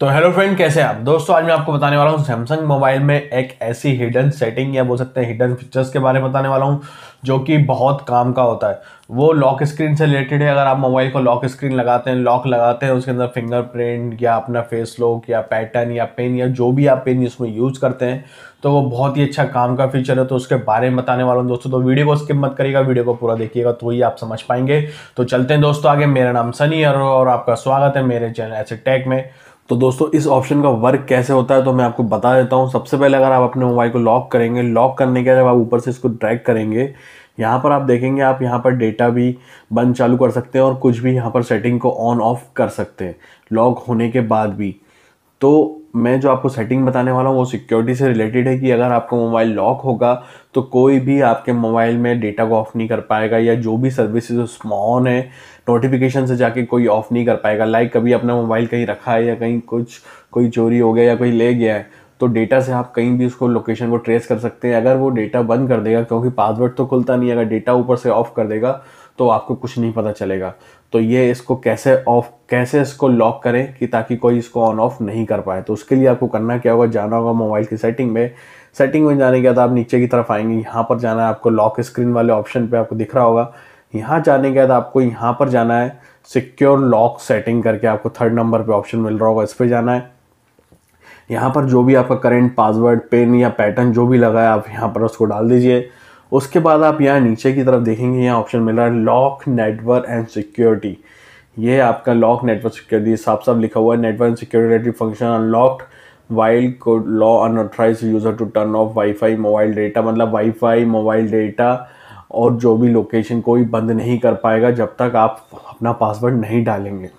तो hello friend कैसे आप दोस्तों आज मैं आपको बताने वाला हूँ सैमसंग मोबाइल में एक ऐसी हिडन सेटिंग या बोल सकते हैं हिडन फीचर्स के बारे में बताने वाला हूँ जो कि बहुत काम का होता है वो लॉक स्क्रीन से रिलेटेड है अगर आप मोबाइल को लॉक स्क्रीन लगाते हैं लॉक लगाते हैं उसके अंदर फिंगरप्रिंट या अपना फेस लॉक या पैटर्न या पेन या जो भी आप पेन उसमें यूज़ करते हैं तो वो बहुत ही अच्छा काम का फीचर है तो उसके बारे में बताने वाला हूँ दोस्तों तो वीडियो को स्किप मत करिएगा वीडियो को पूरा देखिएगा तो ही आप समझ पाएंगे तो चलते हैं दोस्तों आगे मेरा नाम सनी और आपका स्वागत है मेरे चैनल ऐसे टैग में तो दोस्तों इस ऑप्शन का वर्क कैसे होता है तो मैं आपको बता देता हूँ सबसे पहले अगर आप अपने मोबाइल को लॉक करेंगे लॉक करने के जब आप ऊपर से इसको ड्रैग करेंगे यहाँ पर आप देखेंगे आप यहाँ पर डेटा भी बंद चालू कर सकते हैं और कुछ भी यहाँ पर सेटिंग को ऑन ऑफ कर सकते हैं लॉक होने के बाद भी तो मैं जो आपको सेटिंग बताने वाला हूँ वो सिक्योरिटी से रिलेटेड है कि अगर आपका मोबाइल लॉक होगा तो कोई भी आपके मोबाइल में डेटा को ऑफ नहीं कर पाएगा या जो भी सर्विसेज स्मॉन है नोटिफिकेशन से जाके कोई ऑफ नहीं कर पाएगा लाइक कभी अपना मोबाइल कहीं रखा है या कहीं कुछ कोई चोरी हो गया या कोई ले गया है तो डेटा से आप कहीं भी उसको लोकेशन को ट्रेस कर सकते हैं अगर वो डेटा बंद कर देगा क्योंकि पासवर्ड तो खुलता नहीं अगर डेटा ऊपर से ऑफ कर देगा तो आपको कुछ नहीं पता चलेगा तो ये इसको कैसे ऑफ कैसे इसको लॉक करें कि ताकि कोई इसको ऑन ऑफ नहीं कर पाए तो उसके लिए आपको करना क्या होगा जाना होगा मोबाइल की सेटिंग में सेटिंग में जाने के बाद आप नीचे की तरफ आएंगे यहाँ पर जाना है आपको लॉक स्क्रीन वाले ऑप्शन पर आपको दिख रहा होगा यहाँ जाने के बाद आपको यहाँ पर जाना है सिक्योर लॉक सेटिंग करके आपको थर्ड नंबर पे ऑप्शन मिल रहा होगा इस पर जाना है यहाँ पर जो भी आपका करेंट पासवर्ड पिन या पैटर्न जो भी लगा है आप यहाँ पर उसको डाल दीजिए उसके बाद आप यहाँ नीचे की तरफ देखेंगे यहाँ ऑप्शन मिल रहा है लॉक नेटवर्क एंड सिक्योरिटी ये आपका लॉक नेटवर्क सिक्योरिटी साफ साफ लिखा हुआ है network and security function unlocked while को law unauthorise user to turn off WiFi mobile data मतलब वाईफाई मोबाइल डेटा और जो भी लोकेशन कोई बंद नहीं कर पाएगा जब तक आप अपना पासवर्ड नहीं डालेंगे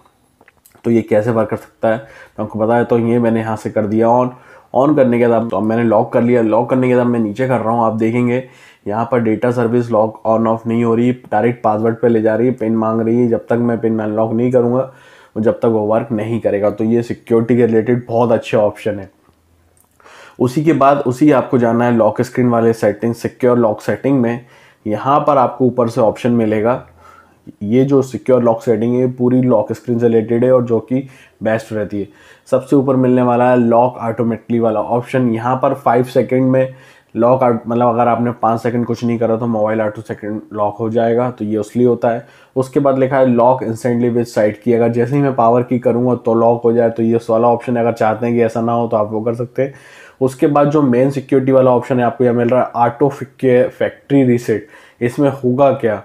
तो ये कैसे वर्क कर सकता है तो आपको पता है तो ये मैंने यहाँ से कर दिया ऑन ऑन करने के बाद तो मैंने लॉक कर लिया लॉक करने के बाद मैं नीचे कर रहा हूँ आप देखेंगे यहाँ पर data service lock on off नहीं हो रही डायरेक्ट पासवर्ड पे ले जा रही है पिन मांग रही है जब तक मैं पिन अनलॉक नहीं करूँगा जब तक वो वर्क नहीं करेगा तो ये सिक्योरिटी के रिलेटेड बहुत अच्छे ऑप्शन है उसी के बाद उसी आपको जाना है लॉक स्क्रीन वाले सेटिंग सिक्योर लॉक सेटिंग में यहाँ पर आपको ऊपर से ऑप्शन मिलेगा ये जो सिक्योर लॉक सेटिंग है पूरी लॉक स्क्रीन से रिलेटेड है और जो कि बेस्ट रहती है सबसे ऊपर मिलने वाला है लॉक ऑटोमेटिकली वाला ऑप्शन यहाँ पर फाइव सेकेंड में लॉक आउट मतलब अगर आपने पाँच सेकंड कुछ नहीं करा तो मोबाइल आठ सेकंड लॉक हो जाएगा तो ये उसलिए होता है उसके बाद लिखा है लॉक इंस्टेंटली विद साइड की अगर जैसे ही मैं पावर की करूँगा तो लॉक हो जाए तो ये वाला ऑप्शन अगर चाहते हैं कि ऐसा ना हो तो आप वो कर सकते हैं उसके बाद जो मेन सिक्योरिटी वाला ऑप्शन है आपको यह मिल रहा है ऑटो फैक्ट्री रीसेट इसमें होगा क्या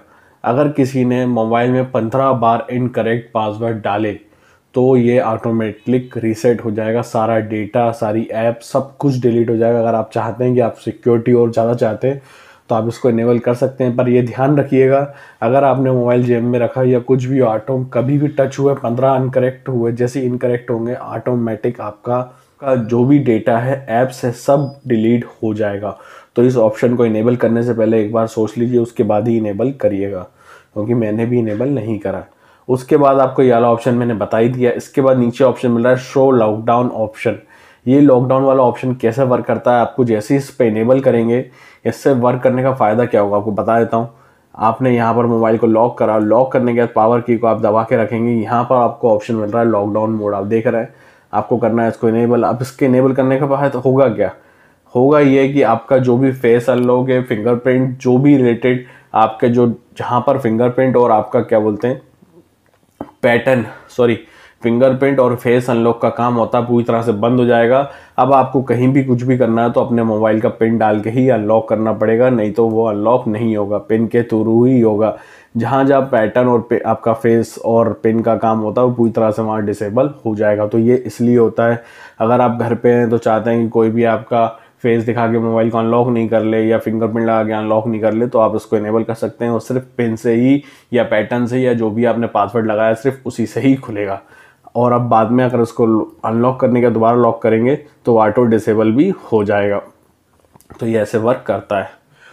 अगर किसी ने मोबाइल में पंद्रह बार इनकरेक्ट पासवर्ड डाले तो ये ऑटोमेटिक रीसेट हो जाएगा सारा डेटा सारी ऐप सब कुछ डिलीट हो जाएगा अगर आप चाहते हैं कि आप सिक्योरिटी और ज़्यादा चाहते हैं तो आप इसको इनेबल कर सकते हैं पर ये ध्यान रखिएगा अगर आपने मोबाइल जेब में रखा या कुछ भी ऑटो कभी भी टच हुए पंद्रह अनकरेक्ट हुए जैसे इनकरेक्ट होंगे ऑटोमेटिक आपका का जो भी डेटा है ऐप्स है सब डिलीट हो जाएगा तो इस ऑप्शन को इनेबल करने से पहले एक बार सोच लीजिए उसके बाद ही इनेबल करिएगा क्योंकि मैंने भी इनेबल नहीं करा उसके बाद आपको ये वाला ऑप्शन मैंने बता ही दिया इसके बाद नीचे ऑप्शन मिल रहा है शो लॉकडाउन ऑप्शन ये लॉकडाउन वाला ऑप्शन कैसे वर्क करता है आपको जैसे ही इस पर इनेबल करेंगे इससे वर्क करने का फ़ायदा क्या होगा आपको बता देता हूँ आपने यहाँ पर मोबाइल को लॉक करा लॉक करने के बाद पावर की को आप दबा के रखेंगे यहाँ पर आपको ऑप्शन मिल रहा है लॉकडाउन मोड आप देख रहे हैं आपको करना है इसको इनेबल आप इसके इनेबल करने का बाद होगा क्या होगा ये कि आपका जो भी फेस अनलॉक है फिंगरप्रिंट जो भी रिलेटेड आपके जो जहाँ पर फिंगरप्रिंट और आपका क्या बोलते हैं पैटर्न सॉरी फिंगरप्रिंट और फेस अनलॉक का काम होता है पूरी तरह से बंद हो जाएगा अब आपको कहीं भी कुछ भी करना है तो अपने मोबाइल का पिन डाल के ही अनलॉक करना पड़ेगा नहीं तो वो अनलॉक नहीं होगा पिन के थ्रू ही होगा जहाँ जहाँ पैटर्न और आपका फेस और पिन का काम होता है वो पूरी तरह से वहाँ डिसेबल हो जाएगा तो ये इसलिए होता है अगर आप घर पे हैं तो चाहते हैं कि कोई भी आपका फेस दिखा के मोबाइल को अनलॉक नहीं कर ले या फिंगरप्रिंट लगा के अनलॉक नहीं कर ले तो आप इसको इनेबल कर सकते हैं और सिर्फ पिन से ही या पैटर्न से या जो भी आपने पासवर्ड लगाया सिर्फ उसी से ही खुलेगा और अब बाद में अगर उसको अनलॉक करने का दोबारा लॉक करेंगे तो ऑटो डिसेबल भी हो जाएगा तो ये ऐसे वर्क करता है